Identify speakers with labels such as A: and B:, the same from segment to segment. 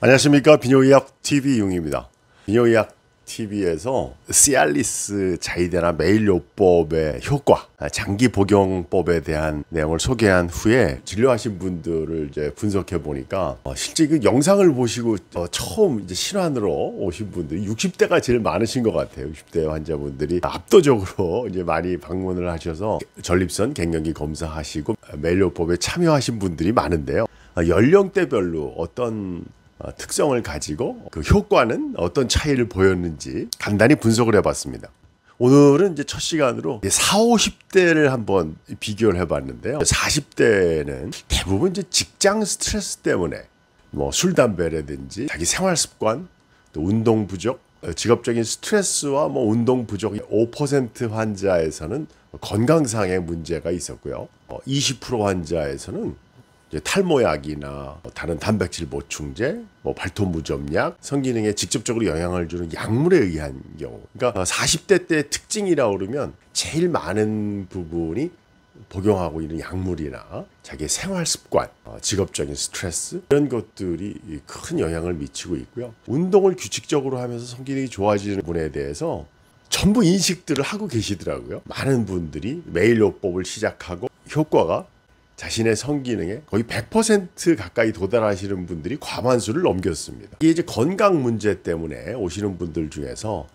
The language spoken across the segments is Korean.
A: 안녕하십니까 비뇨의학 TV 융입니다. 비뇨의학 TV에서 시알리스 자이데나 매일요법의 효과, 장기 복용법에 대한 내용을 소개한 후에 진료하신 분들을 이제 분석해 보니까 어, 실제 그 영상을 보시고 어, 처음 이제 실환으로 오신 분들이 60대가 제일 많으신 것 같아요. 60대 환자분들이 압도적으로 이제 많이 방문을 하셔서 전립선 갱년기 검사하시고 매일요법에 참여하신 분들이 많은데요. 어, 연령대별로 어떤 어, 특성을 가지고 그 효과는 어떤 차이를 보였는지 간단히 분석을 해봤습니다. 오늘은 이제 첫 시간으로 40, 50대를 한번 비교를 해봤는데요. 40대는 대부분 이제 직장 스트레스 때문에 뭐 술, 담배라든지 자기 생활 습관, 또 운동 부족, 어, 직업적인 스트레스와 뭐 운동 부족 5% 환자에서는 건강상의 문제가 있었고요. 20% 어, 환자에서는 탈모약이나 뭐 다른 단백질 보충제, 뭐 발톱 무좀약, 성기능에 직접적으로 영향을 주는 약물에 의한 경우. 그러니까 40대 어, 때 특징이라 그러면 제일 많은 부분이 복용하고 있는 약물이나 자기의 생활 습관, 어, 직업적인 스트레스 이런 것들이 큰 영향을 미치고 있고요. 운동을 규칙적으로 하면서 성기능이 좋아지는 분에 대해서 전부 인식들을 하고 계시더라고요. 많은 분들이 매일 요법을 시작하고 효과가 자신의 성기능에 거의 100% 가까이 도달하시는 분들이 과반수를 넘겼습니다. 이게 이제 건강 문제 때문에 오시는 분들 중에서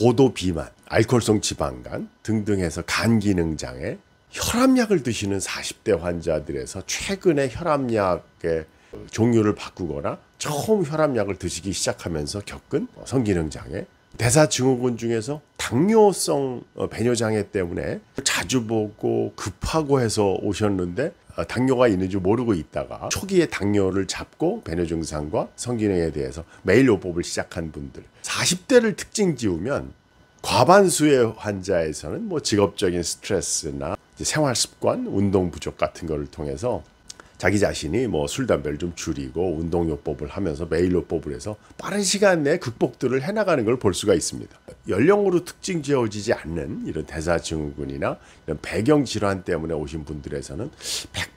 A: 고도 비만, 알코올성 지방간 등등 해서 간 기능 장애, 혈압약을 드시는 40대 환자들에서 최근에 혈압약의 종류를 바꾸거나 처음 혈압약을 드시기 시작하면서 겪은 성기능 장애, 대사증후군 중에서 당뇨성 어, 배뇨장애 때문에 자주 보고 급하고 해서 오셨는데 아, 당뇨가 있는지 모르고 있다가 초기에 당뇨를 잡고 배뇨 증상과 성기능에 대해서 매일 요법을 시작한 분들 40대를 특징 지우면 과반수의 환자에서는 뭐 직업적인 스트레스나 생활 습관, 운동 부족 같은 거를 통해서 자기 자신이 뭐 술 담배를 좀 줄이고 운동요법을 하면서 매일요법을 해서 빠른 시간 내에 극복들을 해나가는 걸 볼 수가 있습니다. 연령으로 특징 지어지지 않는 이런 대사증후군이나 이런 배경 질환 때문에 오신 분들에서는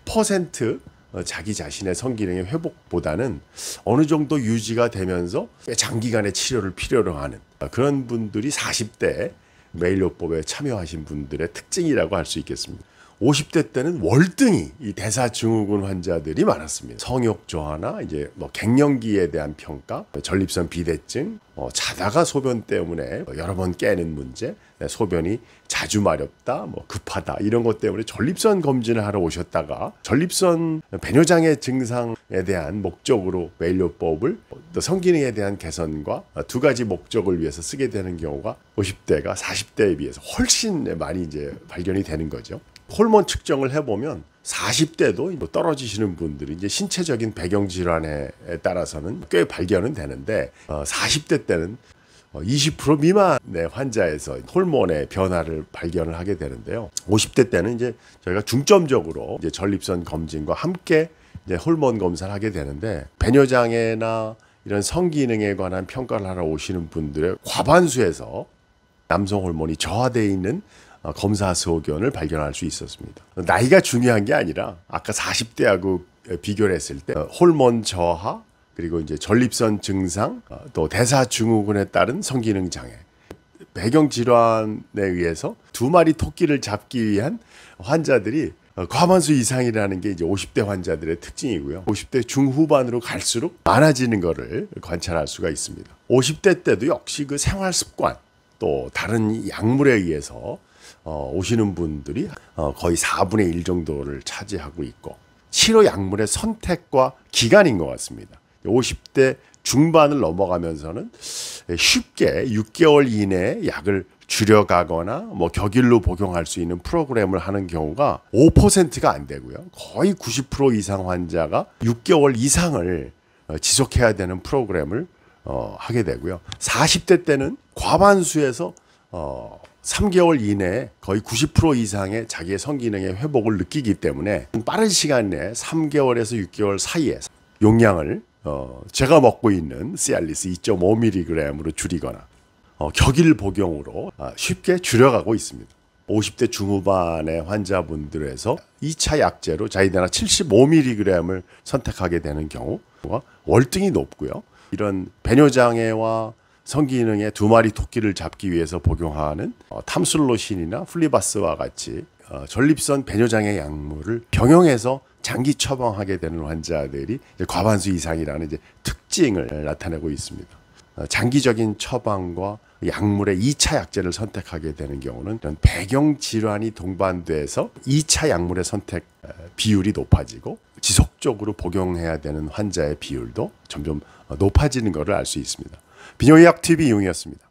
A: 100% 자기 자신의 성기능의 회복보다는 어느 정도 유지가 되면서 장기간의 치료를 필요로 하는 그런 분들이 40대 매일요법에 참여하신 분들의 특징이라고 할 수 있겠습니다. 50대 때는 월등히 이 대사증후군 환자들이 많았습니다. 성욕 저하나 이제 뭐 갱년기에 대한 평가, 전립선 비대증, 어, 자다가 소변 때문에 여러 번 깨는 문제, 네, 소변이 자주 마렵다, 뭐 급하다 이런 것 때문에 전립선 검진을 하러 오셨다가 전립선 배뇨장애 증상에 대한 목적으로 외일요법을 또 성기능에 대한 개선과 두 가지 목적을 위해서 쓰게 되는 경우가 50대가 40대에 비해서 훨씬 많이 이제 발견이 되는 거죠. 호르몬 측정을 해보면 40대도 뭐 떨어지시는 분들이 이제 신체적인 배경 질환에 따라서는 꽤 발견은 되는데 어, 40대 때는 20% 어, 미만의 환자에서 호르몬의 변화를 발견을 하게 되는데요. 50대 때는 이제 저희가 중점적으로 이제 전립선 검진과 함께 이제 호르몬 검사를 하게 되는데 배뇨장애나 이런 성기능에 관한 평가를 하러 오시는 분들의 과반수에서 남성 호르몬이 저하되어 있는 어, 검사 소견을 발견할 수 있었습니다. 나이가 중요한 게 아니라 아까 40대하고 비교를 했을 때 어, 호르몬 저하 그리고 이제 전립선 증상 어, 또 대사증후군에 따른 성기능 장애 배경 질환에 의해서 두 마리 토끼를 잡기 위한 환자들이 과반수 이상이라는 게 이제 50대 환자들의 특징이고요. 50대 중후반으로 갈수록 많아지는 것을 관찰할 수가 있습니다. 50대 때도 역시 그 생활 습관 또 다른 약물에 의해서 어, 오시는 분들이 어, 거의 4분의 1 정도를 차지하고 있고 치료 약물의 선택과 기간인 것 같습니다. 50대 중반을 넘어가면서는 쉽게 6개월 이내에 약을 줄여가거나 뭐 격일로 복용할 수 있는 프로그램을 하는 경우가 5%가 안 되고요. 거의 90% 이상 환자가 6개월 이상을 어, 지속해야 되는 프로그램을 어, 하게 되고요. 40대 때는 과반수에서 어, 3개월 이내에 거의 90% 이상의 자기의 성기능의 회복을 느끼기 때문에 빠른 시간 내에 3개월에서 6개월 사이에 용량을 어, 제가 먹고 있는 씨알리스 2.5mg으로 줄이거나 어, 격일 복용으로 아, 쉽게 줄여가고 있습니다. 50대 중후반의 환자분들에서 2차 약제로 자이데나 75mg을 선택하게 되는 경우 어, 월등히 높고요. 이런 배뇨장애와 성기능의 두 마리 토끼를 잡기 위해서 복용하는 어, 탐술로신이나 플리바스와 같이 어, 전립선 배뇨장애 약물을 병용해서 장기 처방하게 되는 환자들이 과반수 이상이라는 이제 특징을 나타내고 있습니다. 어, 장기적인 처방과 약물의 2차 약제를 선택하게 되는 경우는 이런 배경 질환이 동반돼서 2차 약물의 선택 어, 비율이 높아지고 지속적으로 복용해야 되는 환자의 비율도 점점 어, 높아지는 것을 알 수 있습니다. 비뇨의학 TV 이용이었습니다.